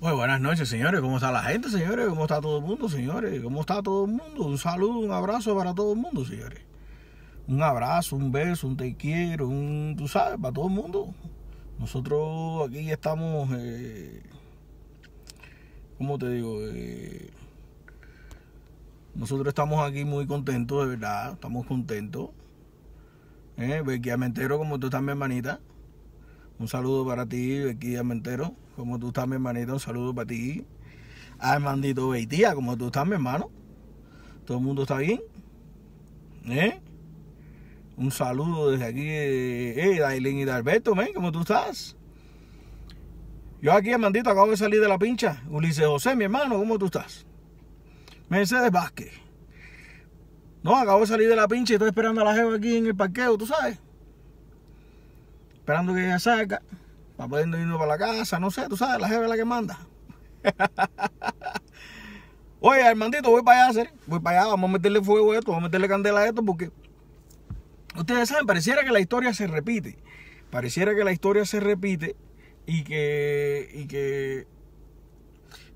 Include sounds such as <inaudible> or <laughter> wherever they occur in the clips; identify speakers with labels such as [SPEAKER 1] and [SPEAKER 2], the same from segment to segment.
[SPEAKER 1] Pues buenas noches, señores. ¿Cómo está la gente, señores? ¿Cómo está todo el mundo, señores? ¿Cómo está todo el mundo? Un saludo, un abrazo para todo el mundo, señores. Un abrazo, un beso, un te quiero, un, tú sabes, para todo el mundo. Nosotros aquí estamos, eh, ¿cómo te digo? Eh, nosotros estamos aquí muy contentos, de verdad. Estamos contentos. Eh, Becky Amentero, como tú estás, mi hermanita. Un saludo para ti, Becky Amentero. ¿Cómo tú estás, mi hermanito, un saludo para ti. Ah, Armandito Beitía, ¿cómo tú estás, mi hermano. Todo el mundo está bien. ¿Eh? Un saludo desde aquí, eh, Dailin y de Alberto, ¿cómo tú estás? Yo aquí, Armandito, acabo de salir de la pincha. Ulises José, mi hermano, ¿cómo tú estás? Mercedes Vázquez. No, acabo de salir de la pincha y estoy esperando a la jefa aquí en el parqueo, tú sabes. Esperando que ella salga para poder irnos para la casa, no sé, tú sabes, la jefa es la que manda. <laughs> Oye, Armandito, voy para allá, voy para allá, vamos a meterle fuego a esto, vamos a meterle candela a esto, porque ustedes saben, pareciera que la historia se repite, pareciera que la historia se repite y que, y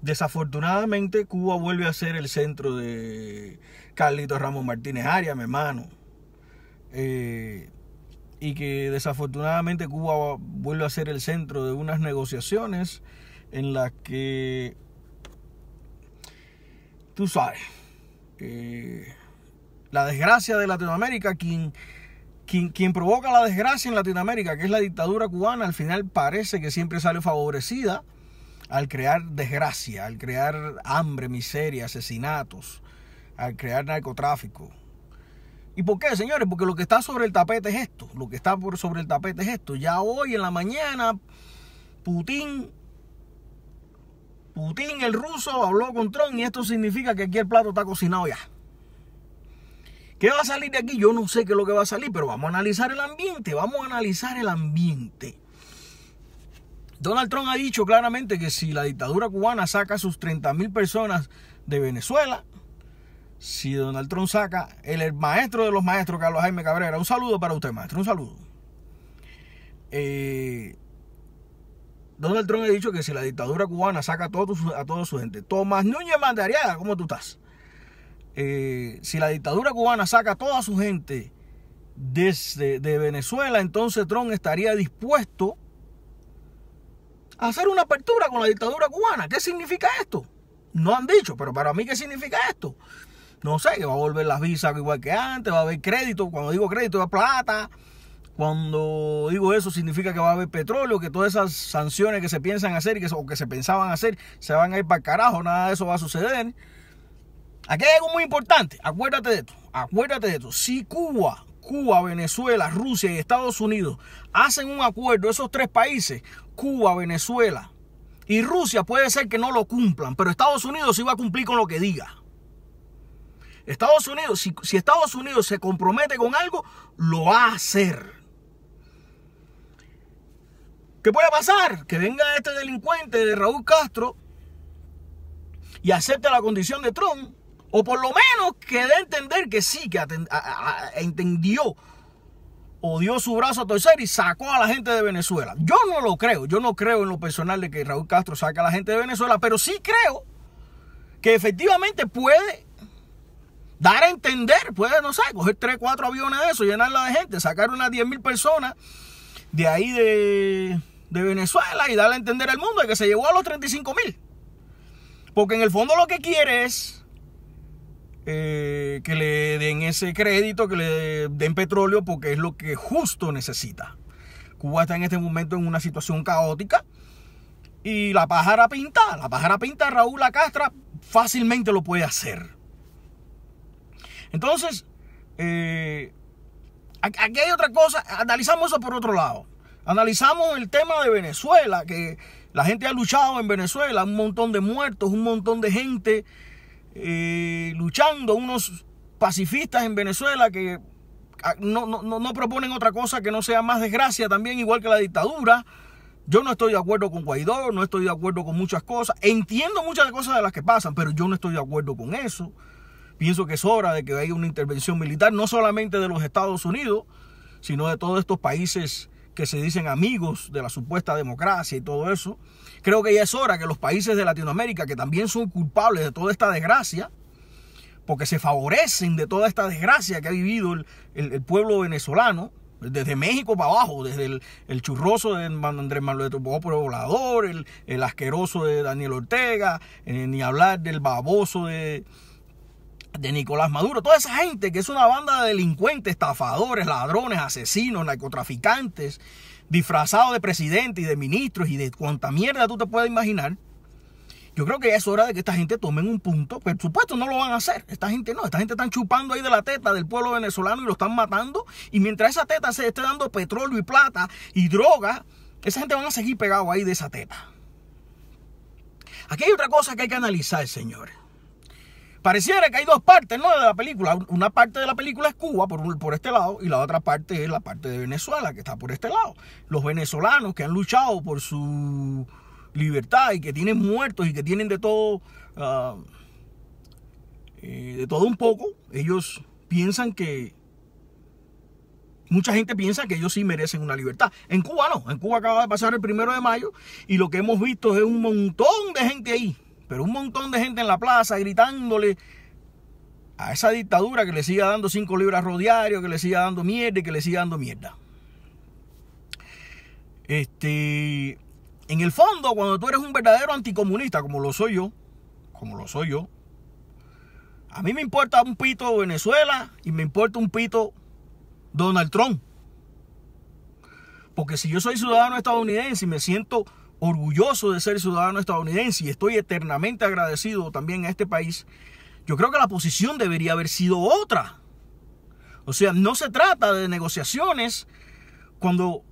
[SPEAKER 1] desafortunadamente Cuba vuelve a ser el centro de Carlitos Ramos Martínez Arias, mi hermano. Eh, y que desafortunadamente Cuba vuelve a ser el centro de unas negociaciones en las que, tú sabes, eh, la desgracia de Latinoamérica, quien, quien, provoca la desgracia en Latinoamérica, que es la dictadura cubana, al final parece que siempre sale favorecida al crear desgracia, al crear hambre, miseria, asesinatos, al crear narcotráfico, ¿Y por qué, señores? Porque lo que está sobre el tapete es esto. Lo que está por sobre el tapete es esto. Ya hoy en la mañana, Putin, Putin el ruso, habló con Trump y esto significa que aquí el plato está cocinado ya. ¿Qué va a salir de aquí? Yo no sé qué es lo que va a salir, pero vamos a analizar el ambiente. Vamos a analizar el ambiente. Donald Trump ha dicho claramente que si la dictadura cubana saca a sus 30.000 mil personas de Venezuela, si Donald Trump saca el, maestro de los maestros, Carlos Jaime Cabrera, un saludo para usted, maestro, un saludo. Eh, Donald Trump ha dicho que si la dictadura cubana saca a, toda su gente, Tomás Núñez Mandariaga, ¿cómo tú estás? Eh, si la dictadura cubana saca a toda su gente desde de Venezuela, entonces Trump estaría dispuesto a hacer una apertura con la dictadura cubana. ¿Qué significa esto? No han dicho, pero para mí, ¿qué significa esto? no sé, que va a volver las visas igual que antes, va a haber crédito, cuando digo crédito va plata, cuando digo eso significa que va a haber petróleo, que todas esas sanciones que se piensan hacer que, o que se pensaban hacer se van a ir para carajo, nada de eso va a suceder. Aquí hay algo muy importante, acuérdate de esto, acuérdate de esto. Si Cuba, Cuba, Venezuela, Rusia y Estados Unidos hacen un acuerdo, esos tres países, Cuba, Venezuela y Rusia puede ser que no lo cumplan, pero Estados Unidos sí va a cumplir con lo que diga. Estados Unidos, si, Estados Unidos se compromete con algo, lo va a hacer. ¿Qué puede pasar? Que venga este delincuente de Raúl Castro y acepte la condición de Trump. O por lo menos que dé a entender que sí, que entendió o dio su brazo a torcer y sacó a la gente de Venezuela. Yo no lo creo. Yo no creo en lo personal de que Raúl Castro saca a la gente de Venezuela, pero sí creo que efectivamente puede puede, no sé, coger 3, 4 aviones de eso, llenarla de gente, sacar unas 10.000 mil personas de ahí de, Venezuela y darle a entender al mundo de que se llevó a los 35 mil. Porque en el fondo lo que quiere es eh, que le den ese crédito, que le den petróleo, porque es lo que justo necesita. Cuba está en este momento en una situación caótica. Y la pájara pinta, la pájara pinta, Raúl Castro fácilmente lo puede hacer. Entonces, eh, aquí hay otra cosa, analizamos eso por otro lado. Analizamos el tema de Venezuela, que la gente ha luchado en Venezuela, un montón de muertos, un montón de gente eh, luchando, unos pacifistas en Venezuela que ah, no, no, proponen otra cosa que no sea más desgracia también, igual que la dictadura. Yo no estoy de acuerdo con Guaidó, no estoy de acuerdo con muchas cosas. Entiendo muchas cosas de las que pasan, pero yo no estoy de acuerdo con eso pienso que es hora de que haya una intervención militar, no solamente de los Estados Unidos, sino de todos estos países que se dicen amigos de la supuesta democracia y todo eso. Creo que ya es hora que los países de Latinoamérica, que también son culpables de toda esta desgracia, porque se favorecen de toda esta desgracia que ha vivido el, pueblo venezolano, desde México para abajo, desde el, churroso de Andrés Manuel de Poblador, el, el asqueroso de Daniel Ortega, eh, ni hablar del baboso de, de Nicolás Maduro, toda esa gente que es una banda de delincuentes, estafadores, ladrones, asesinos, narcotraficantes, disfrazados de presidente y de ministros y de cuanta mierda tú te puedes imaginar. Yo creo que es hora de que esta gente tomen un punto, pero por supuesto no lo van a hacer. Esta gente no, esta gente está chupando ahí de la teta del pueblo venezolano y lo están matando. Y mientras esa teta se esté dando petróleo y plata y droga, esa gente van a seguir pegado ahí de esa teta. Aquí hay otra cosa que hay que analizar, señores. Pareciera que hay dos partes, ¿no? De la película. Una parte de la película es Cuba por, por este lado y la otra parte es la parte de Venezuela que está por este lado. Los venezolanos que han luchado por su libertad y que tienen muertos y que tienen de todo, ah, eh, de todo un poco, ellos piensan que, mucha gente piensa que ellos sí merecen una libertad. En Cuba no, en Cuba acaba de pasar el primero de mayo y lo que hemos visto es un montón de gente ahí pero un montón de gente en la plaza gritándole a esa dictadura que le siga dando cinco libras rodiario que le siga dando mierda y que le siga dando mierda. Este, en el fondo, cuando tú eres un verdadero anticomunista, como lo soy yo, como lo soy yo, a mí me importa un pito Venezuela y me importa un pito Donald Trump. Porque si yo soy ciudadano estadounidense y me siento orgulloso de ser ciudadano estadounidense y estoy eternamente agradecido también a este país, yo creo que la posición debería haber sido otra. O sea, no se trata de negociaciones cuando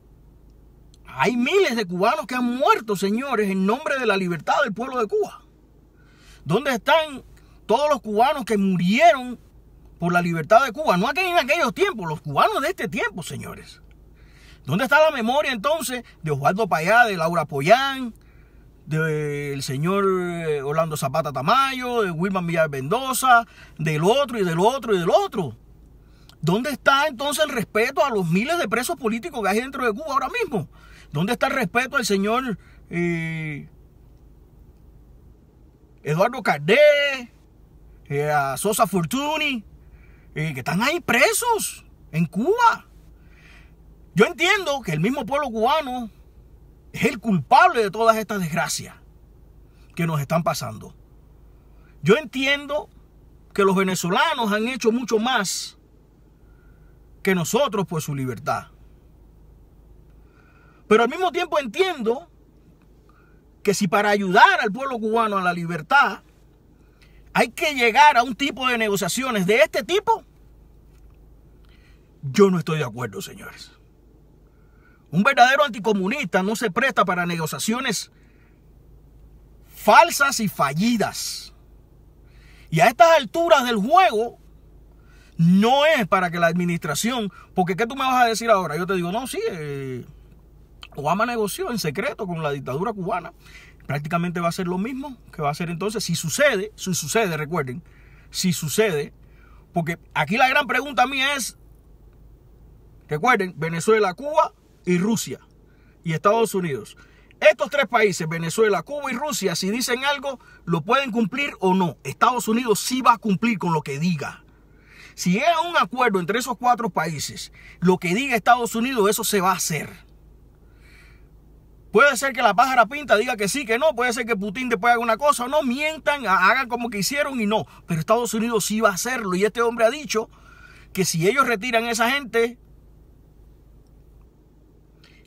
[SPEAKER 1] hay miles de cubanos que han muerto, señores, en nombre de la libertad del pueblo de Cuba. ¿Dónde están todos los cubanos que murieron por la libertad de Cuba? No en aquellos tiempos, los cubanos de este tiempo, señores. ¿Dónde está la memoria entonces de Osvaldo Payá, de Laura Poyán, del señor eh, Orlando Zapata Tamayo, de Wilman Villar Mendoza, del otro y del otro y del otro? ¿Dónde está entonces el respeto a los miles de presos políticos que hay dentro de Cuba ahora mismo? ¿Dónde está el respeto al señor eh, Eduardo Cardé, eh, a Sosa Fortuny, que están ahí presos en Cuba? Yo entiendo que el mismo pueblo cubano es el culpable de todas estas desgracias que nos están pasando. Yo entiendo que los venezolanos han hecho mucho más que nosotros por su libertad. Pero al mismo tiempo entiendo que si para ayudar al pueblo cubano a la libertad hay que llegar a un tipo de negociaciones de este tipo, yo no estoy de acuerdo, señores. Un verdadero anticomunista no se presta para negociaciones falsas y fallidas. Y a estas alturas del juego, no es para que la administración, porque ¿qué tú me vas a decir ahora? Yo te digo, no, sí, eh, Obama negoció en secreto con la dictadura cubana. Prácticamente va a ser lo mismo que va a ser entonces, si sucede, si sucede, recuerden, si sucede, porque aquí la gran pregunta a mí es, recuerden, Venezuela, Cuba, y Rusia y Estados Unidos. Estos tres países, Venezuela, Cuba y Rusia, si dicen algo, lo pueden cumplir o no. Estados Unidos sí va a cumplir con lo que diga. Si es un acuerdo entre esos cuatro países, lo que diga Estados Unidos, eso se va a hacer. Puede ser que la pájara pinta diga que sí, que no. Puede ser que Putin después haga una cosa o no. Mientan, hagan como que hicieron y no. Pero Estados Unidos sí va a hacerlo. Y este hombre ha dicho que si ellos retiran a esa gente,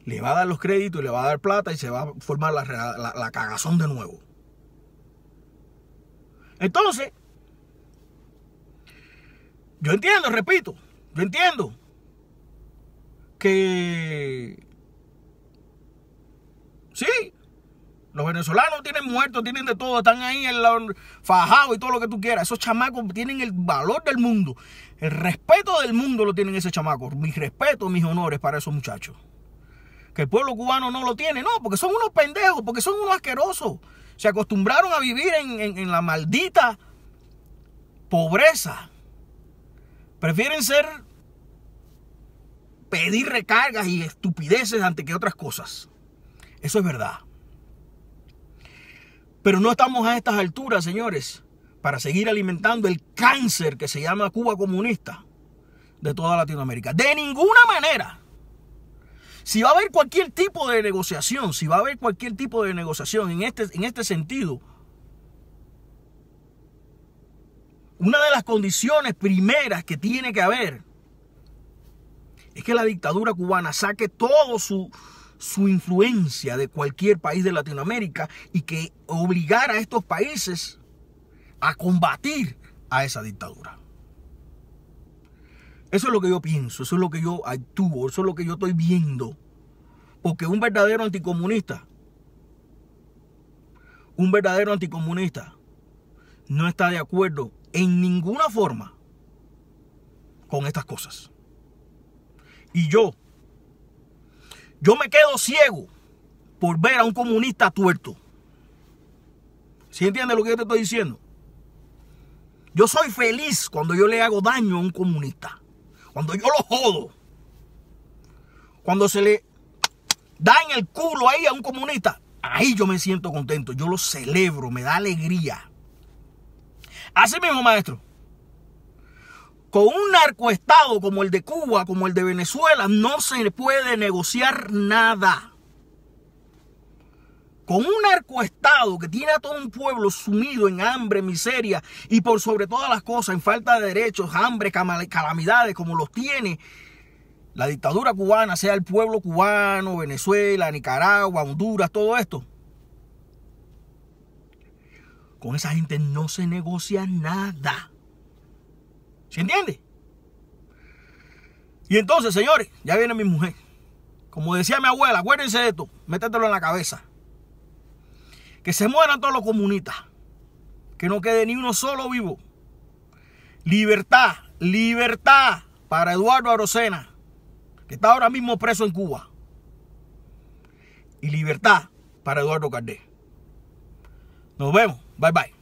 [SPEAKER 1] le va a dar los créditos y le va a dar plata y se va a formar la, la, cagazón de nuevo. Entonces, yo entiendo, repito, yo entiendo que sí, los venezolanos tienen muertos, tienen de todo, están ahí en la, fajado y todo lo que tú quieras. Esos chamacos tienen el valor del mundo, el respeto del mundo lo tienen esos chamacos. Mis respeto, mis honores para esos muchachos que el pueblo cubano no lo tiene. No, porque son unos pendejos, porque son unos asquerosos. Se acostumbraron a vivir en, la maldita pobreza. Prefieren ser pedir recargas y estupideces ante que otras cosas. Eso es verdad. Pero no estamos a estas alturas, señores, para seguir alimentando el cáncer que se llama Cuba comunista de toda Latinoamérica. De ninguna manera. Si va a haber cualquier tipo de negociación, si va a haber cualquier tipo de negociación en este, en este sentido, una de las condiciones primeras que tiene que haber es que la dictadura cubana saque todo su, su influencia de cualquier país de Latinoamérica y que obligara a estos países a combatir a esa dictadura. Eso es lo que yo pienso, eso es lo que yo actúo, eso es lo que yo estoy viendo. Porque un verdadero anticomunista, un verdadero anticomunista, no está de acuerdo en ninguna forma con estas cosas. Y yo, yo me quedo ciego por ver a un comunista tuerto. ¿Sí entiendes lo que yo te estoy diciendo? Yo soy feliz cuando yo le hago daño a un comunista cuando yo lo jodo, cuando se le da en el culo ahí a un comunista, ahí yo me siento contento, yo lo celebro, me da alegría. Así mismo, maestro, con un narcoestado como el de Cuba, como el de Venezuela, no se puede negociar nada con un narcoestado que tiene a todo un pueblo sumido en hambre, miseria y por sobre todas las cosas en falta de derechos, hambre, calamidades como los tiene la dictadura cubana, sea el pueblo cubano, Venezuela, Nicaragua, Honduras, todo esto. Con esa gente no se negocia nada. ¿Se entiende? Y entonces, señores, ya viene mi mujer. Como decía mi abuela, acuérdense de esto, métetelo en la cabeza. Que se mueran todos los comunistas. Que no quede ni uno solo vivo. Libertad, libertad para Eduardo Arocena, que está ahora mismo preso en Cuba. Y libertad para Eduardo Cardé. Nos vemos. Bye bye.